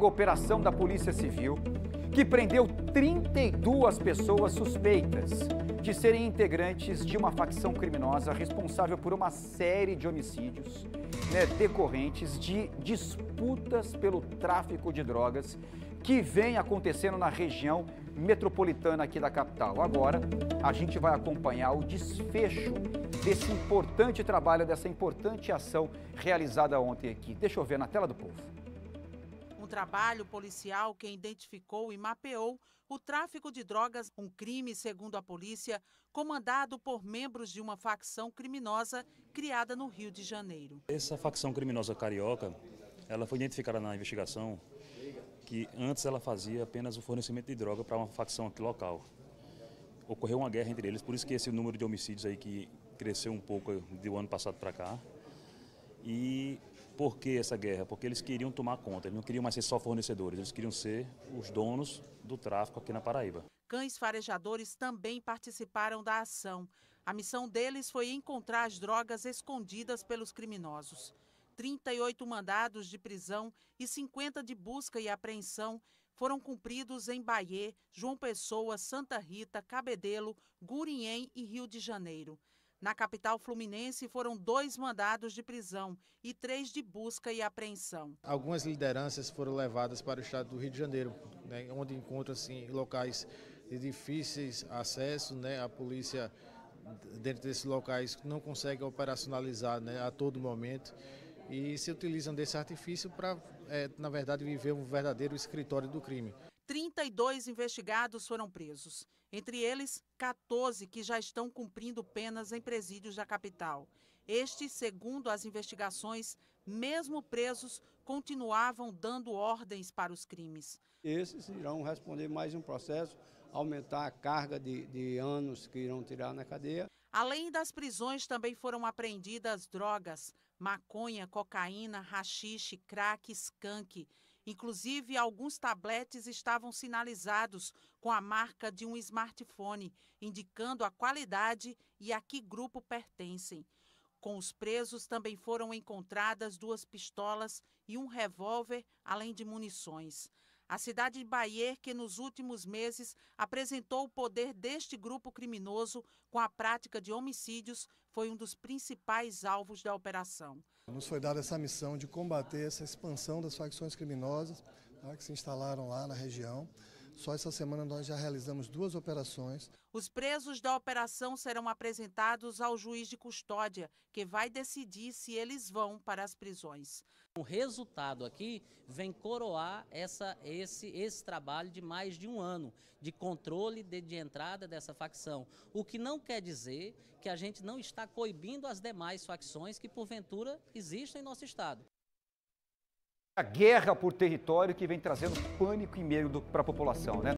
operação da Polícia Civil que prendeu 32 pessoas suspeitas de serem integrantes de uma facção criminosa responsável por uma série de homicídios né, decorrentes de disputas pelo tráfico de drogas que vem acontecendo na região metropolitana aqui da capital. Agora, a gente vai acompanhar o desfecho desse importante trabalho, dessa importante ação realizada ontem aqui. Deixa eu ver na tela do povo trabalho policial que identificou e mapeou o tráfico de drogas, um crime, segundo a polícia, comandado por membros de uma facção criminosa criada no Rio de Janeiro. Essa facção criminosa carioca, ela foi identificada na investigação que antes ela fazia apenas o fornecimento de droga para uma facção aqui local. Ocorreu uma guerra entre eles, por isso que esse número de homicídios aí que cresceu um pouco do ano passado para cá. E por que essa guerra? Porque eles queriam tomar conta, eles não queriam mais ser só fornecedores, eles queriam ser os donos do tráfico aqui na Paraíba. Cães farejadores também participaram da ação. A missão deles foi encontrar as drogas escondidas pelos criminosos. 38 mandados de prisão e 50 de busca e apreensão foram cumpridos em Bahia, João Pessoa, Santa Rita, Cabedelo, Gurinhém e Rio de Janeiro. Na capital fluminense foram dois mandados de prisão e três de busca e apreensão. Algumas lideranças foram levadas para o estado do Rio de Janeiro, né, onde encontram-se assim, locais de difíceis acesso, né, a polícia dentro desses locais não consegue operacionalizar né, a todo momento e se utilizam desse artifício para, é, na verdade, viver um verdadeiro escritório do crime. 32 investigados foram presos, entre eles 14 que já estão cumprindo penas em presídios da capital. Estes, segundo as investigações, mesmo presos, continuavam dando ordens para os crimes. Esses irão responder mais um processo, aumentar a carga de, de anos que irão tirar na cadeia. Além das prisões, também foram apreendidas drogas, maconha, cocaína, rachixe, crack, skunk. Inclusive, alguns tabletes estavam sinalizados com a marca de um smartphone, indicando a qualidade e a que grupo pertencem. Com os presos também foram encontradas duas pistolas e um revólver, além de munições. A cidade de Bahia, que nos últimos meses apresentou o poder deste grupo criminoso com a prática de homicídios, foi um dos principais alvos da operação. Nos foi dada essa missão de combater essa expansão das facções criminosas tá, que se instalaram lá na região. Só essa semana nós já realizamos duas operações. Os presos da operação serão apresentados ao juiz de custódia, que vai decidir se eles vão para as prisões. O resultado aqui vem coroar essa, esse, esse trabalho de mais de um ano de controle de, de entrada dessa facção. O que não quer dizer que a gente não está coibindo as demais facções que, porventura, existem em nosso Estado a guerra por território que vem trazendo pânico e medo para a população, né?